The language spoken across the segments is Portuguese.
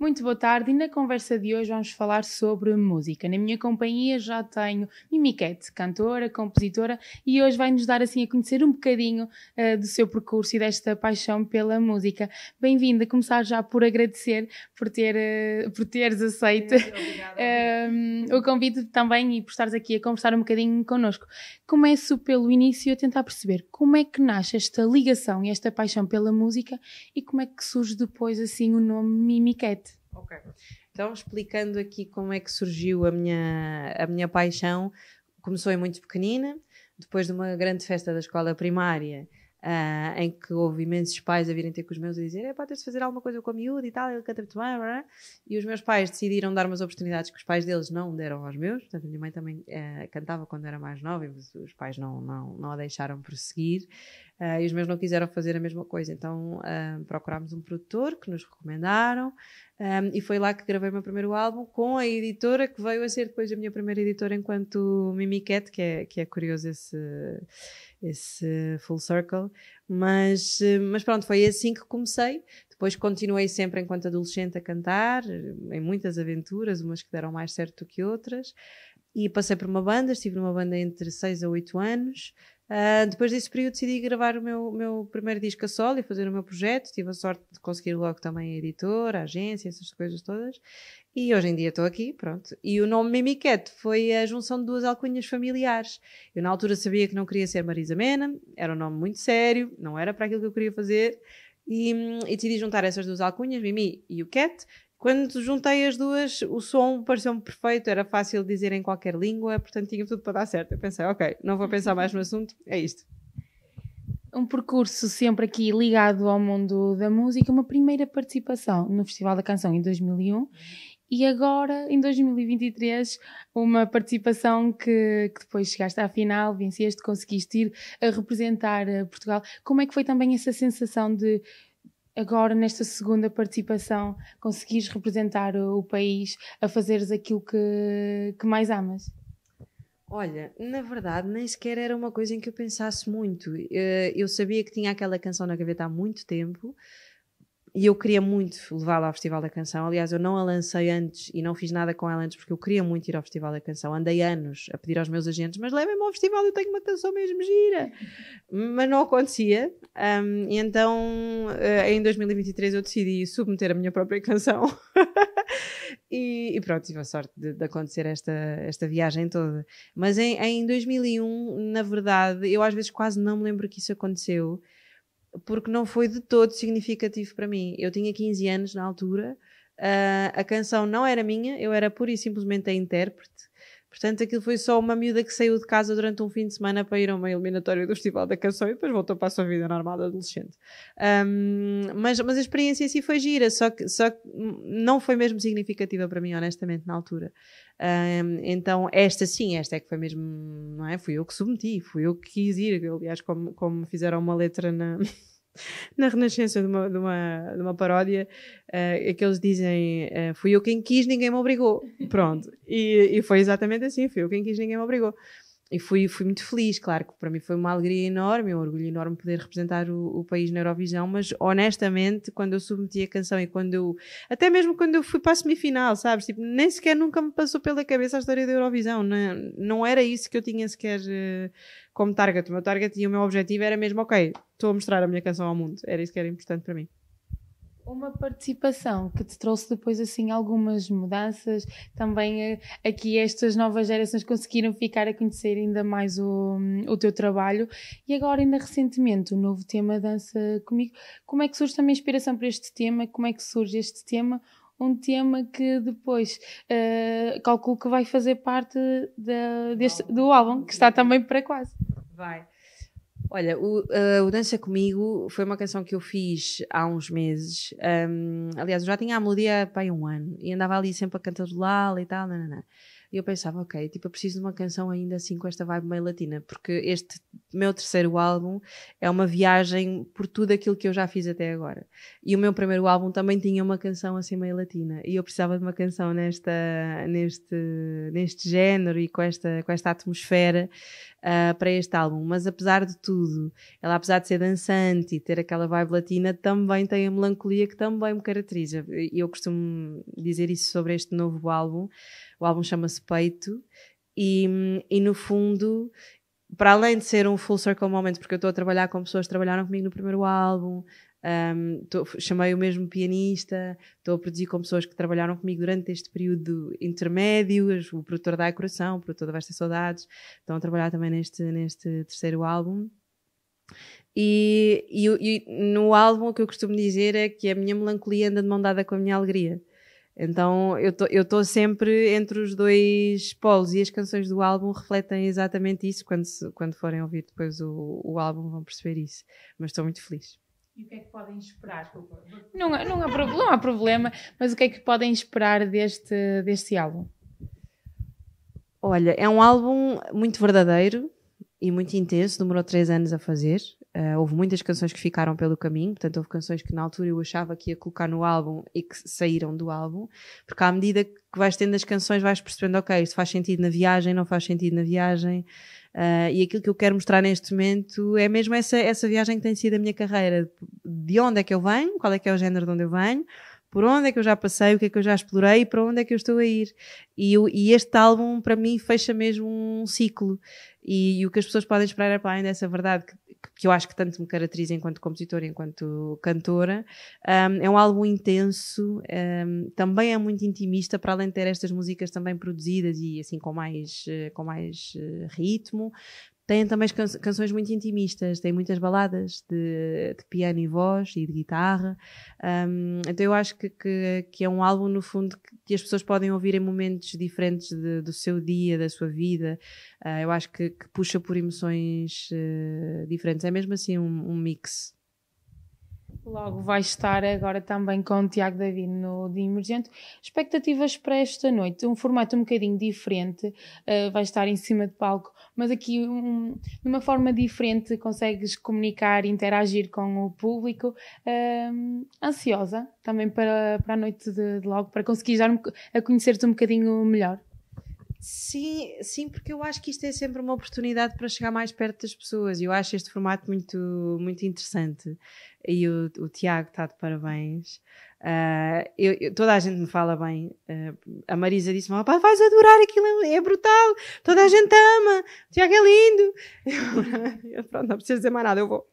Muito boa tarde e na conversa de hoje vamos falar sobre música. Na minha companhia já tenho Mimiquete, cantora, compositora, e hoje vai nos dar assim a conhecer um bocadinho uh, do seu percurso e desta paixão pela música. Bem-vinda, começar já por agradecer por, ter, uh, por teres aceito uh, o convite também e por estares aqui a conversar um bocadinho connosco. Começo pelo início a tentar perceber como é que nasce esta ligação e esta paixão pela música e como é que surge depois assim o nome Mimiquete. Ok. Então, explicando aqui como é que surgiu a minha, a minha paixão, começou em muito pequenina, depois de uma grande festa da escola primária, Uh, em que houve imensos pais a virem ter com os meus e dizer: é pá, tens de fazer alguma coisa com a miúda e tal, ele canta muito bem. Blá, E os meus pais decidiram dar umas oportunidades que os pais deles não deram aos meus. Portanto, a minha mãe também uh, cantava quando era mais nova, e os pais não, não, não a deixaram prosseguir. Uh, e os meus não quiseram fazer a mesma coisa, então uh, procurámos um produtor que nos recomendaram um, eh, e foi lá que gravei o meu primeiro álbum com a editora que veio a ser depois a minha primeira editora enquanto Cat que é, que é curioso esse, esse full circle, mas, mas pronto, foi assim que comecei. Depois continuei sempre enquanto adolescente a cantar, em muitas aventuras, umas que deram mais certo do que outras. E passei por uma banda, estive numa banda entre 6 a 8 anos, Uh, depois desse período decidi gravar o meu, meu primeiro disco a solo e fazer o meu projeto. Tive a sorte de conseguir logo também a editora, a agência, essas coisas todas. E hoje em dia estou aqui, pronto. E o nome Mimiquete foi a junção de duas alcunhas familiares. Eu na altura sabia que não queria ser Marisa Mena, era um nome muito sério, não era para aquilo que eu queria fazer. E, hum, e decidi juntar essas duas alcunhas, Mimi e o Cat, quando juntei as duas, o som pareceu-me perfeito, era fácil dizer em qualquer língua, portanto tinha tudo para dar certo. Eu pensei, ok, não vou pensar mais no assunto, é isto. Um percurso sempre aqui ligado ao mundo da música, uma primeira participação no Festival da Canção em 2001 e agora, em 2023, uma participação que, que depois chegaste à final, venceste, conseguiste ir a representar eh, Portugal. Como é que foi também essa sensação de agora nesta segunda participação conseguires representar o, país a fazeres aquilo que, que mais amas? Olha, na verdade nem sequer era uma coisa em que eu pensasse muito. Eh, eu sabia que tinha aquela canção na gaveta há muito tempo, e eu queria muito levá-la ao Festival da Canção. Aliás, eu não a lancei antes e não fiz nada com ela antes porque eu queria muito ir ao Festival da Canção. Andei anos a pedir aos meus agentes, mas levem-me ao festival, eu tenho uma canção mesmo gira. Mas não acontecia. Um, e então, eh, em 2023, eu decidi submeter a minha própria canção. e, e, pronto, tive a sorte de, de, acontecer esta, esta viagem toda. Mas em, em 2001, na verdade, eu às vezes quase não me lembro que isso aconteceu porque não foi de todo significativo para mim. Eu tinha 15 anos na altura, uh, a canção não era minha, eu era pura e simplesmente a intérprete. Portanto, aquilo foi só uma miúda que saiu de casa durante um fim de semana para ir a uma eliminatória do Festival da Canção e depois voltou para a sua vida normal de adolescente. Um, mas, mas a experiência em si foi gira, só que, só que não foi mesmo significativa para mim, honestamente, na altura. Um, então, esta sim, esta é que foi mesmo, não é? Fui eu que submeti, fui eu que quis ir. Aliás, como, como fizeram uma letra na. na Renascença de uma, de uma, de uma paródia uh, que eles dizem uh, fui eu quem quis, ninguém me obrigou. Pronto. E, e foi exatamente assim, fui eu quem quis, ninguém me obrigou e fui, fui muito feliz, claro que para mim foi uma alegria enorme, é um orgulho enorme poder representar o, o país na Eurovisão, mas honestamente, quando eu submeti a canção e quando eu, até mesmo quando eu fui para a semifinal, sabes, tipo, nem sequer nunca me passou pela cabeça a história da Eurovisão, não, né? não era isso que eu tinha sequer eh, como target, o meu target e o meu objetivo era mesmo, ok, estou a mostrar a minha canção ao mundo, era isso que era importante para mim. Uma participação que te trouxe depois assim algumas mudanças, também eh, aqui estas novas gerações conseguiram ficar a conhecer ainda mais o, o teu trabalho e agora ainda recentemente o novo tema Dança Comigo. Como é que surge também a inspiração para este tema? Como é que surge este tema? Um tema que depois uh, calculo que vai fazer parte da, deste, do álbum, que está também para quase. Vai. Olha, o, uh, o Dança Comigo foi uma canção que eu fiz há uns meses. Um, ehm, aliás, eu já tinha a melodia para um ano e andava ali sempre a cantar do Lala e tal. não. E eu pensava, ok, tipo, eu preciso de uma canção ainda assim com esta vibe meio latina, porque este meu terceiro álbum é uma viagem por tudo aquilo que eu já fiz até agora. E o meu primeiro álbum também tinha uma canção assim meio latina, e eu precisava de uma canção nesta, neste, neste género e com esta, com esta atmosfera uh, para este álbum. Mas apesar de tudo, ela apesar de ser dançante e ter aquela vibe latina, também tem a melancolia que também me caracteriza. E eu costumo dizer isso sobre este novo álbum. O álbum chama-se Peito. E, e no fundo para além de ser um full circle moment, porque eu estou a trabalhar com pessoas que trabalharam comigo no primeiro álbum, um, tô, chamei o mesmo pianista, estou a produzir com pessoas que trabalharam comigo durante este período intermédio, o produtor da coração, o produtor da Vesta Saudades, estão a trabalhar também neste, neste terceiro álbum. E, e, e no álbum o que eu costumo dizer é que a minha melancolia anda de mão dada com a minha alegria. Então eu tô, estou sempre entre os dois polos e as canções do álbum refletem exatamente isso. Quando, se, quando forem ouvir depois o, o álbum, vão perceber isso. Mas estou muito feliz. E o que é que podem esperar? Não, não, há, não há problema, mas o que é que podem esperar deste, deste álbum? Olha, é um álbum muito verdadeiro e muito intenso, demorou três anos a fazer. Eh, houve muitas canções que ficaram pelo caminho, portanto, houve canções que na altura eu achava que ia colocar no álbum e que saíram do álbum, porque à medida que vais tendo as canções vais percebendo, ok, isto faz sentido na viagem, não faz sentido na viagem, uh, e aquilo que eu quero mostrar neste momento é mesmo essa, essa viagem que tem sido a minha carreira, de onde é que eu venho, qual é que é o género de onde eu venho, por onde é que eu já passei, o que é que eu já explorei e para onde é que eu estou a ir. E, eu, e este álbum, para mim, fecha mesmo um ciclo. E, e, o que as pessoas podem esperar é para além dessa verdade que que eu acho que tanto me caracteriza enquanto compositora, enquanto cantora. Um, é um álbum intenso, um, também é muito intimista, para além de ter estas músicas também produzidas e assim com mais, eh, com mais eh, ritmo, Têm também canções muito intimistas, têm muitas baladas de, de piano e voz e de guitarra. Um, então eu acho que, que, que, é um álbum, no fundo, que, que, as pessoas podem ouvir em momentos diferentes de, do seu dia, da sua vida. Uh, eu acho que, puxa por emoções uh, diferentes. É mesmo assim um, um mix. Logo vai estar agora também com o Tiago David no de Emergente. Expectativas para esta noite, um formato um bocadinho diferente, uh, vai estar em cima de palco, mas aqui um, de uma forma diferente consegues comunicar, interagir com o público. Uh, ansiosa também para, para a noite de, de logo, para conseguir dar a conhecer-te um bocadinho melhor. Sim, sim, porque eu acho que isto é sempre uma oportunidade para chegar mais perto das pessoas. Eu acho este formato muito, muito interessante. E o, o Tiago está de parabéns. Uh, eu, eu, toda a gente me fala bem. Uh, a Marisa disse-me: pá, vais adorar aquilo, é, é brutal. Toda a gente ama. O Tiago é lindo. eu, pronto, não preciso dizer mais nada, eu vou.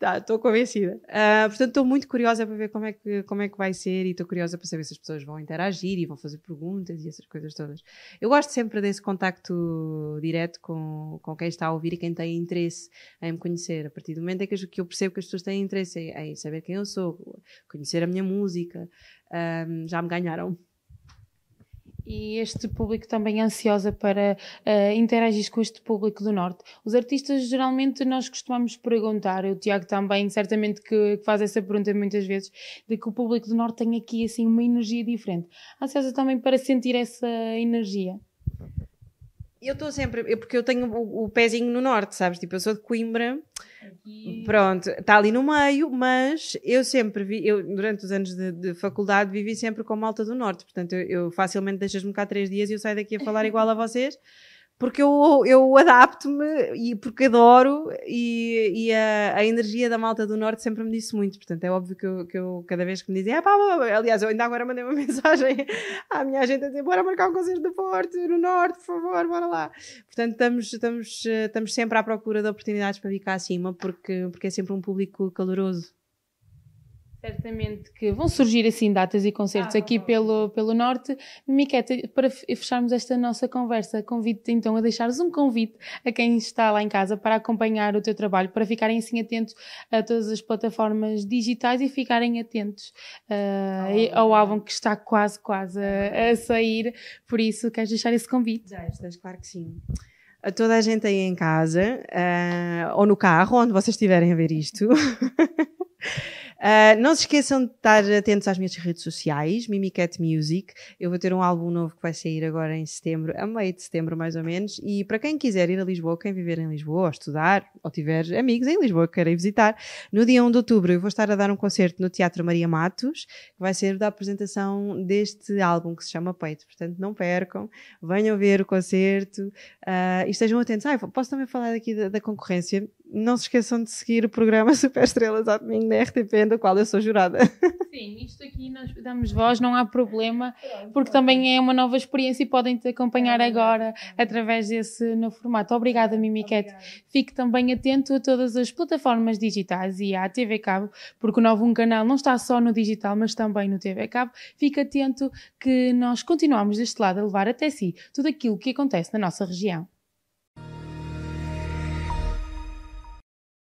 Tá, estou tá, convencida. Uh, portanto, estou muito curiosa para ver como é que, como é que vai ser e estou curiosa para saber se as pessoas vão interagir e vão fazer perguntas e essas coisas todas. Eu gosto sempre desse contacto direto com, com quem está a ouvir e quem tem interesse em me conhecer. A partir do momento em que eu percebo que as pessoas têm interesse em, em saber quem eu sou, conhecer a minha música música, um, já me ganharam. E este público também é ansiosa para uh, interagir com este público do Norte. Os artistas, geralmente, nós costumamos perguntar, o Tiago também, certamente que, que, faz essa pergunta muitas vezes, de que o público do Norte tem aqui, assim, uma energia diferente. Ansiosa também para sentir essa energia. Eu estou sempre, eu, porque eu tenho o, o, pezinho no norte, sabes? Tipo, eu sou de Coimbra, Aqui. pronto, está ali no meio, mas eu sempre vi, eu durante os anos de, de faculdade vivi sempre com malta do norte, portanto eu, eu facilmente deixas-me cá três dias e eu saio daqui a falar igual a vocês. porque eu, eu adapto-me e porque adoro e, e a, a, energia da malta do Norte sempre me disse muito, portanto é óbvio que eu, que eu cada vez que me dizem, ah, pá, pá, pá, aliás, eu ainda agora mandei uma mensagem à minha agente a dizer, bora marcar um concerto do Porto, no Norte, por favor, bora lá. Portanto, estamos, estamos, estamos sempre à procura de oportunidades para vir cá acima, porque, porque é sempre um público caloroso. Certamente que vão surgir assim datas e concertos ah, aqui pelo, pelo Norte. Miqueta, para fecharmos esta nossa conversa, convido-te então a deixares um convite a quem está lá em casa para acompanhar o teu trabalho, para ficarem assim atentos a todas as plataformas digitais e ficarem atentos uh, ao álbum que está quase, quase a, a sair. Por isso, queres deixar esse convite? estás, claro que sim a toda a gente aí em casa, uh, ou no carro, onde vocês estiverem a ver isto, Uh, não se esqueçam de estar atentos às minhas redes sociais, Mimicat Music. Eu vou ter um álbum novo que vai sair agora em setembro, a meio de setembro mais ou menos. E para quem quiser ir a Lisboa, quem viver em Lisboa, ou estudar, ou tiver amigos em Lisboa que querem visitar, no dia 1 de outubro eu vou estar a dar um concerto no Teatro Maria Matos, que vai ser da apresentação deste álbum que se chama Peito. Portanto, não percam, venham ver o concerto uh, e estejam atentos. Ah, posso também falar aqui da, da concorrência não se esqueçam de seguir o programa Super Estrelas ao domingo na RTP, do qual eu sou jurada. Sim, isto aqui nós damos voz, não há problema, porque também é uma nova experiência e podem te acompanhar agora através desse novo formato. Obrigada, Mimiquete. Fique também atento a todas as plataformas digitais e à TV Cabo, porque o novo um canal não está só no digital, mas também no TV Cabo. Fique atento que nós continuamos deste lado a levar até si tudo aquilo que acontece na nossa região.